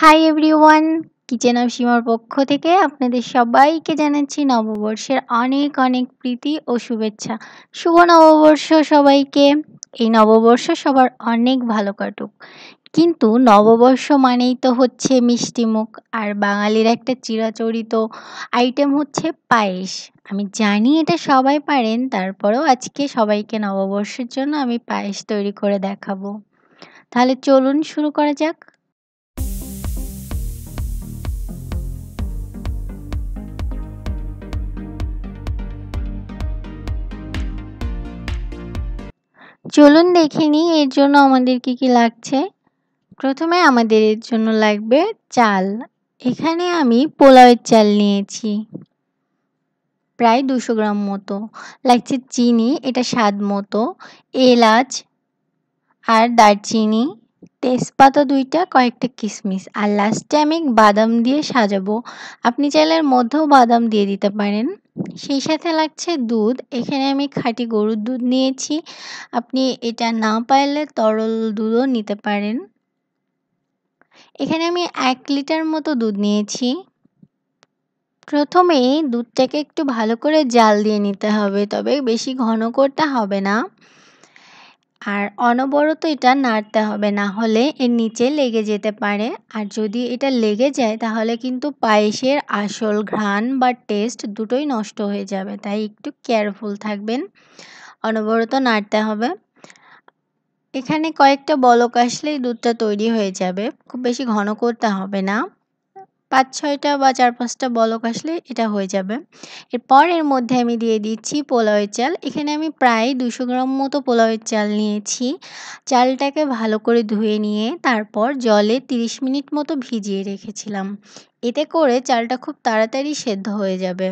hi everyone kitchen of সীমার পক্ষ থেকে আপনাদের সবাইকে জানাচ্ছি নববর্ষের অনেক অনেক প্রীতি ও শুভেচ্ছা শুভ নববর্ষ সবাইকে এই নববর্ষ সবার অনেক ভালো কাটুক কিন্তু নববর্ষ মানেই তো হচ্ছে মিষ্টি মুখ আর বাঙালির একটা চিরাচরিত আইটেম হচ্ছে পায়েস আমি জানি এটা সবাই পারেন তারপরেও আজকে সবাইকে নববর্ষের জন্য আমি পায়েস তৈরি করে দেখাবো তাহলে চলুন শুরু করা যাক চলুন দেখে নিই এর জন্য আমাদের কি কি লাগছে প্রথমে আমাদের এর জন্য লাগবে চাল এখানে আমি পোলাওয়ের চাল নিয়েছি প্রায় দুশো গ্রাম মতো লাগছে চিনি এটা স্বাদ মতো এলাচ আর দারচিনি তেজপাতা দুইটা কয়েকটা কিশমিশ আর লাস্টে আমি বাদাম দিয়ে সাজাবো আপনি চাইলে মধ্যেও বাদাম দিয়ে দিতে পারেন সেই সাথে লাগছে দুধ এখানে আমি খাঁটি গরুর দুধ নিয়েছি আপনি এটা না পাইলে তরল দুধও নিতে পারেন এখানে আমি এক লিটার মতো দুধ নিয়েছি প্রথমে দুধটাকে একটু ভালো করে জাল দিয়ে নিতে হবে তবে বেশি ঘন করতে হবে না আর অনবরত এটা নাড়তে হবে না হলে এর নিচে লেগে যেতে পারে আর যদি এটা লেগে যায় তাহলে কিন্তু পায়েসের আসল ঘ্রাণ বা টেস্ট দুটোই নষ্ট হয়ে যাবে তাই একটু কেয়ারফুল থাকবেন অনবরত নাড়তে হবে এখানে কয়েকটা বলক আসলেই দুধটা তৈরি হয়ে যাবে খুব বেশি ঘন করতে হবে না পাঁচ ছয়টা বা চার পাঁচটা বলক আসলে এটা হয়ে যাবে এরপর এর মধ্যে আমি দিয়ে দিচ্ছি পোলাওয়ের চাল এখানে আমি প্রায় দুশো গ্রাম মতো পোলাওয়ের চাল নিয়েছি চালটাকে ভালো করে ধুয়ে নিয়ে তারপর জলে তিরিশ মিনিট মতো ভিজিয়ে রেখেছিলাম এতে করে চালটা খুব তাড়াতাড়ি সেদ্ধ হয়ে যাবে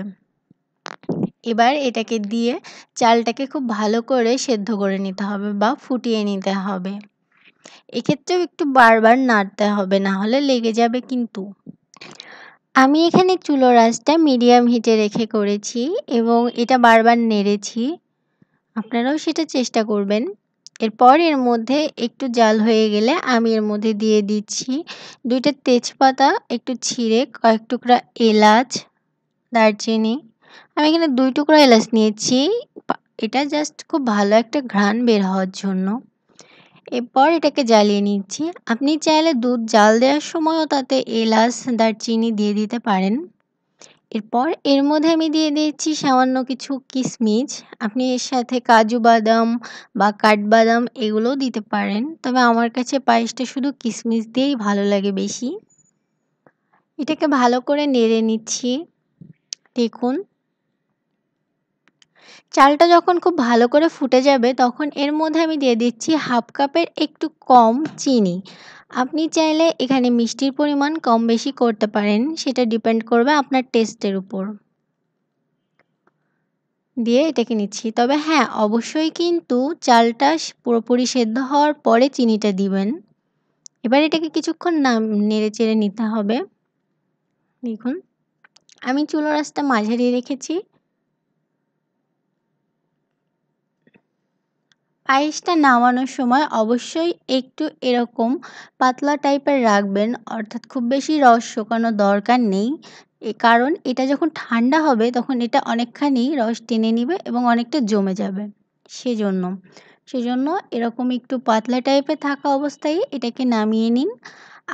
এবার এটাকে দিয়ে চালটাকে খুব ভালো করে সেদ্ধ করে নিতে হবে বা ফুটিয়ে নিতে হবে এক্ষেত্রেও একটু বারবার নাড়তে হবে না হলে লেগে যাবে কিন্তু আমি এখানে চুলোর আঁচটা মিডিয়াম হিটে রেখে করেছি এবং এটা বারবার নেড়েছি আপনারাও সেটা চেষ্টা করবেন এরপর এর মধ্যে একটু জাল হয়ে গেলে আমি এর মধ্যে দিয়ে দিচ্ছি দুইটা তেজপাতা একটু ছিঁড়ে কয়েক টুকরা এলাচ দারচিনি আমি এখানে দুই টুকরা এলাচ নিয়েছি এটা জাস্ট খুব ভালো একটা ঘ্রাণ বের হওয়ার জন্য এরপর এটাকে জ্বালিয়ে নিচ্ছি আপনি চাইলে দুধ জাল দেওয়ার সময়ও তাতে এলাচ দারচিনি দিয়ে দিতে পারেন এরপর এর মধ্যে আমি দিয়ে দিয়েছি সামান্য কিছু কিশমিচ আপনি এর সাথে কাজু বাদাম বা কাঠবাদাম এগুলোও দিতে পারেন তবে আমার কাছে পায়েসটা শুধু কিশমিচ দিয়েই ভালো লাগে বেশি এটাকে ভালো করে নেড়ে নিচ্ছি দেখুন চালটা যখন খুব ভালো করে ফুটে যাবে তখন এর মধ্যে আমি দিয়ে দিচ্ছি হাফ কাপের একটু কম চিনি আপনি চাইলে এখানে মিষ্টির পরিমাণ কম বেশি করতে পারেন সেটা ডিপেন্ড করবে আপনার টেস্টের উপর দিয়ে এটাকে নিচ্ছি তবে হ্যাঁ অবশ্যই কিন্তু চালটা পুরোপুরি সেদ্ধ হওয়ার পরে চিনিটা দিবেন এবার এটাকে কিছুক্ষণ না নেড়ে চেড়ে নিতে হবে দেখুন আমি চুলো রাস্তা মাঝারি রেখেছি পায়েসটা নামানোর সময় অবশ্যই একটু এরকম পাতলা টাইপের রাখবেন অর্থাৎ খুব বেশি রস শুকানো দরকার নেই কারণ এটা যখন ঠান্ডা হবে তখন এটা অনেকখানি রস টেনে নিবে এবং অনেকটা জমে যাবে সেজন্য সেজন্য এরকম একটু পাতলা টাইপের থাকা অবস্থায় এটাকে নামিয়ে নিন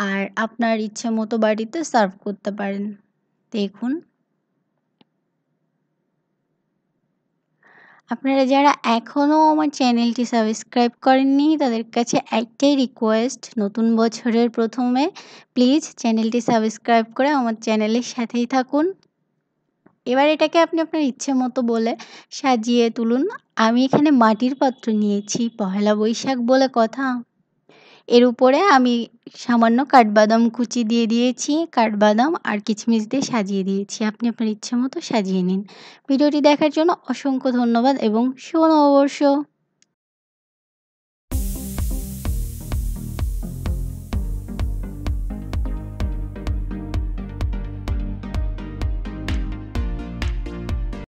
আর আপনার ইচ্ছে মতো বাড়িতে সার্ভ করতে পারেন দেখুন আপনারা যারা এখনও আমার চ্যানেলটি সাবস্ক্রাইব করেননি তাদের কাছে একটাই রিকোয়েস্ট নতুন বছরের প্রথমে প্লিজ চ্যানেলটি সাবস্ক্রাইব করে আমার চ্যানেলের সাথেই থাকুন এবার এটাকে আপনি আপনার ইচ্ছে মতো বলে সাজিয়ে তুলুন আমি এখানে মাটির পাত্র নিয়েছি পহেলা বৈশাখ বলে কথা এর উপরে আমি সামান্য কাঠবাদাম কুচি দিয়ে দিয়েছি কাঠবাদাম আর কিচমিচ দিয়ে সাজিয়ে দিয়েছি আপনি আপনার ইচ্ছে মতো সাজিয়ে নিন ভিডিওটি দেখার জন্য অসংখ্য ধন্যবাদ এবং শুভ নববর্ষ